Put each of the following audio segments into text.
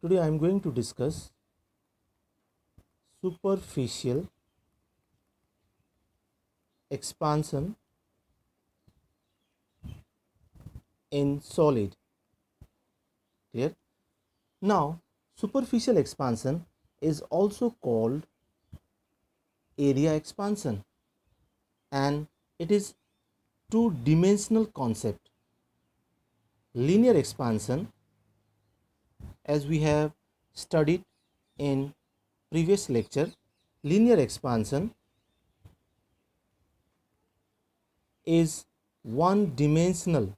Today I am going to discuss superficial expansion in solid. Clear? Now superficial expansion is also called area expansion and it is two dimensional concept linear expansion as we have studied in previous lecture linear expansion is one dimensional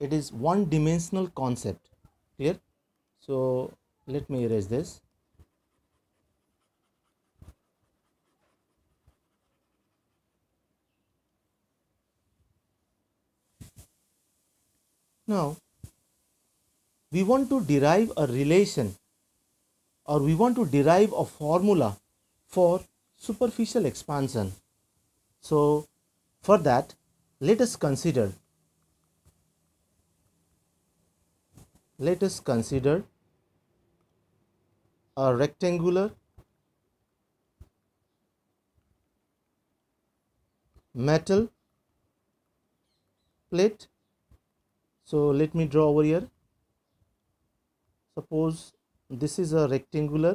it is one dimensional concept clear so let me erase this now we want to derive a relation or we want to derive a formula for superficial expansion. So, for that, let us consider let us consider a rectangular metal plate so let me draw over here suppose this is a rectangular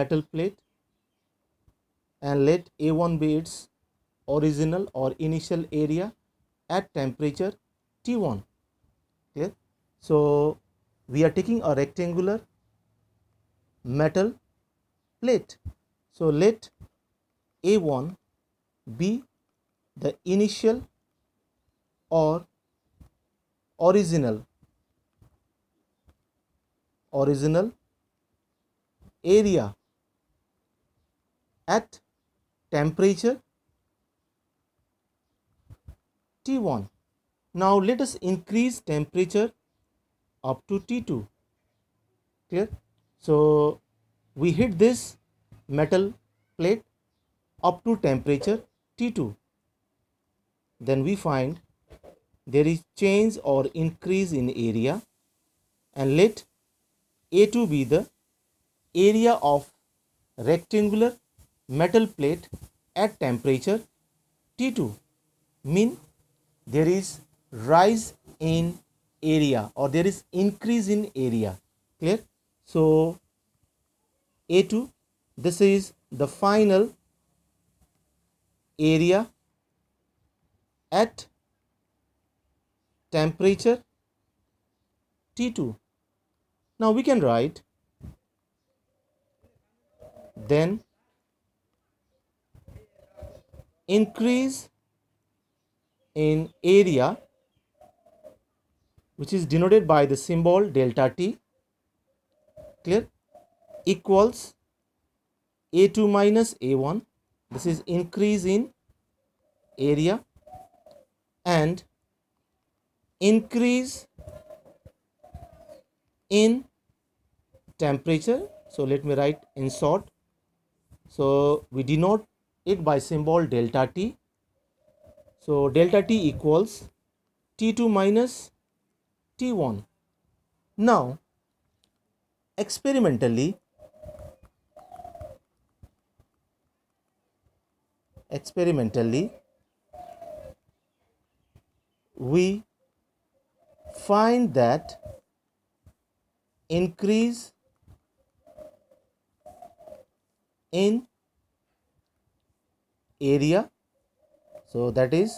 metal plate and let A1 be its original or initial area at temperature T1 okay so we are taking a rectangular metal plate so let A1 be the initial or original original area at temperature T1. Now let us increase temperature up to T2. Clear? So we hit this metal plate up to temperature T2. Then we find there is change or increase in area and let a to be the area of rectangular metal plate at temperature T2 mean there is rise in area or there is increase in area clear so A2 this is the final area at temperature T2 now we can write then increase in area which is denoted by the symbol delta t clear equals a2 minus a1 this is increase in area and increase in temperature so let me write in short so we denote it by symbol delta t so delta t equals t2 minus t1 now experimentally experimentally we find that increase in area so that is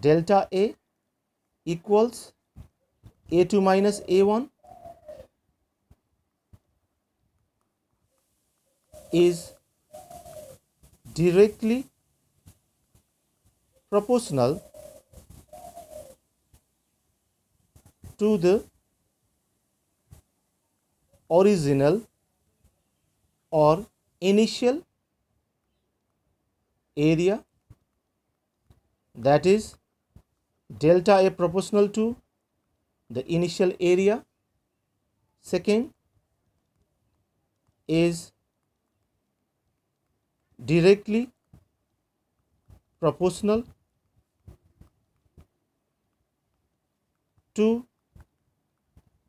delta A equals A2 minus A1 is directly proportional to the original or initial area that is delta A proportional to the initial area second is directly proportional to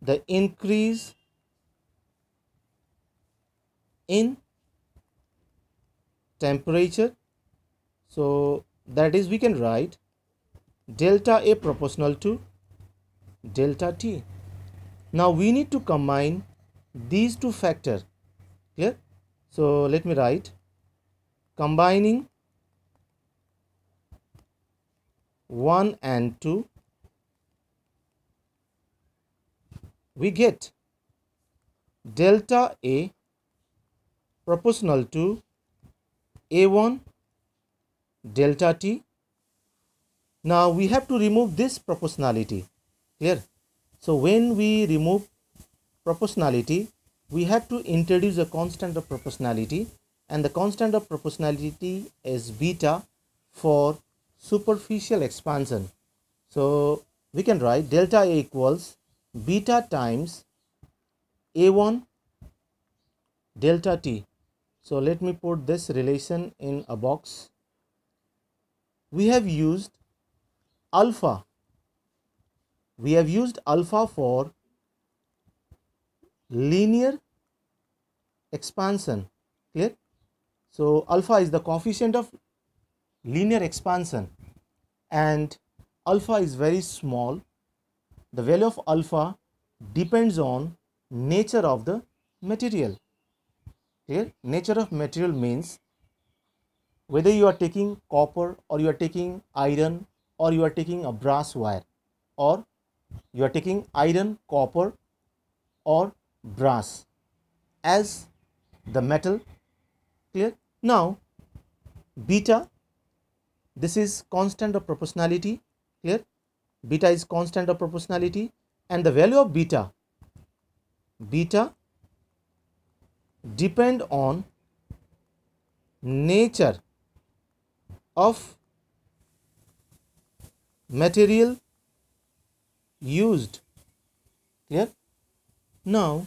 the increase in temperature so that is we can write delta a proportional to delta t now we need to combine these two factors clear so let me write combining 1 and 2 we get delta a proportional to a1 delta t. Now we have to remove this proportionality. Clear? So when we remove proportionality, we have to introduce a constant of proportionality and the constant of proportionality is beta for superficial expansion. So we can write delta A equals beta times A1 delta T so let me put this relation in a box. We have used alpha. We have used alpha for linear expansion. Clear? So alpha is the coefficient of linear expansion and alpha is very small. The value of alpha depends on nature of the material. Here nature of material means whether you are taking copper or you are taking iron or you are taking a brass wire or you are taking iron, copper or brass as the metal clear now beta this is constant of proportionality clear beta is constant of proportionality and the value of beta beta depend on nature of material used clear now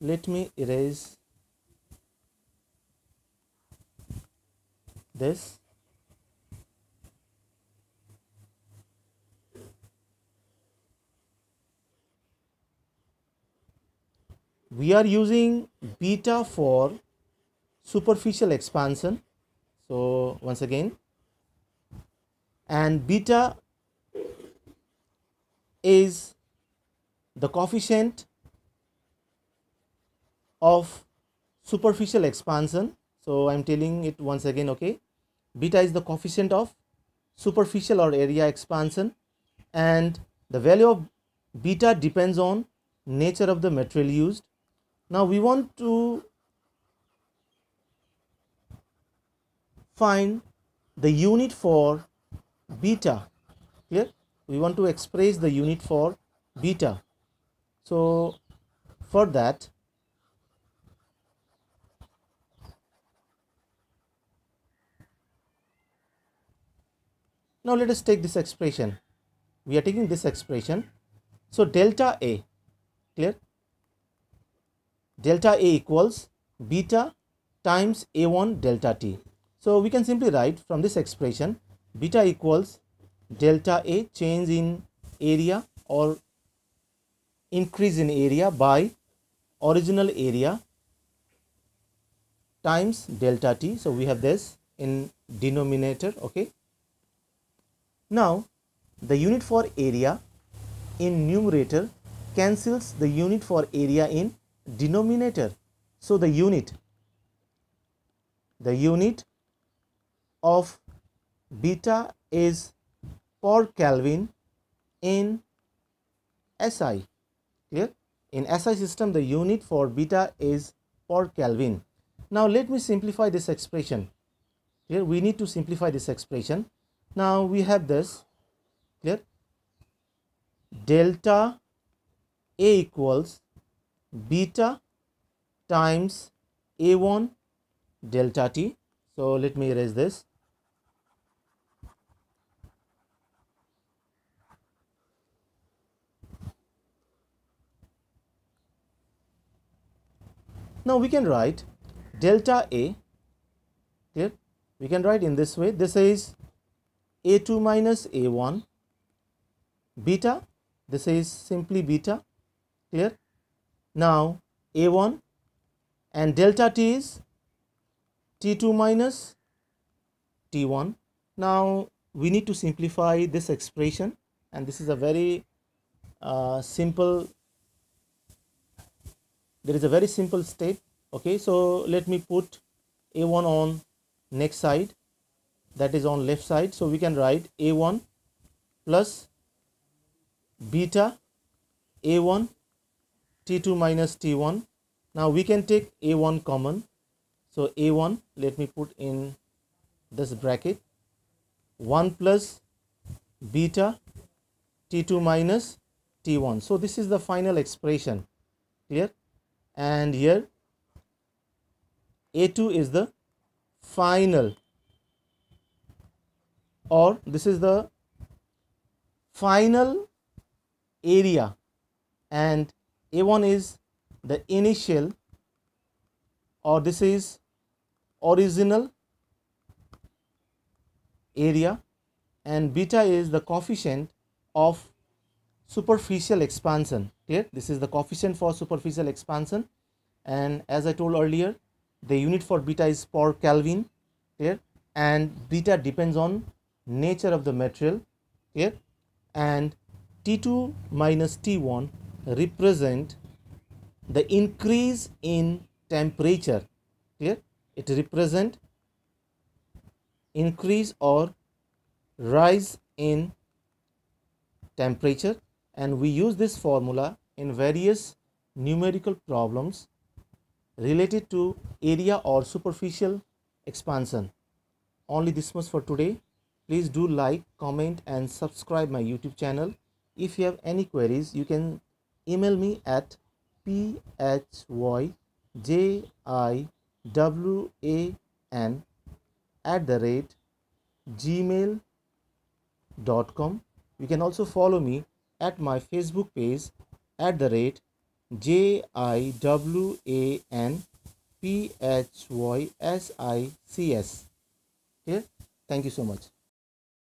let me erase this we are using beta for superficial expansion so once again and beta is the coefficient of superficial expansion so i'm telling it once again okay beta is the coefficient of superficial or area expansion and the value of beta depends on nature of the material used now we want to find the unit for beta clear we want to express the unit for beta so for that now let us take this expression we are taking this expression so delta a clear delta A equals beta times A1 delta T. So we can simply write from this expression beta equals delta A change in area or increase in area by original area times delta T. So we have this in denominator okay. Now the unit for area in numerator cancels the unit for area in denominator so the unit the unit of beta is per Kelvin in SI clear in SI system the unit for beta is per Kelvin now let me simplify this expression clear we need to simplify this expression now we have this clear delta a equals beta times A1 delta T. So let me erase this. Now we can write delta A, clear? We can write in this way. This is A2 minus A1 beta. This is simply beta, clear? Now A1 and delta t is T2 minus T1. Now we need to simplify this expression and this is a very uh, simple there is a very simple step okay so let me put a1 on next side that is on left side so we can write a1 plus beta a1 t2 minus t1 now we can take a1 common so a1 let me put in this bracket 1 plus beta t2 minus t1 so this is the final expression clear and here a2 is the final or this is the final area and a1 is the initial or this is original area and beta is the coefficient of superficial expansion here this is the coefficient for superficial expansion and as i told earlier the unit for beta is per kelvin here and beta depends on nature of the material here and t2 minus t1 represent the increase in temperature here it represent increase or rise in temperature and we use this formula in various numerical problems related to area or superficial expansion only this much for today please do like comment and subscribe my youtube channel if you have any queries you can email me at p h y j i w a n at the rate gmail.com you can also follow me at my facebook page at the rate jiwanphysics here thank you so much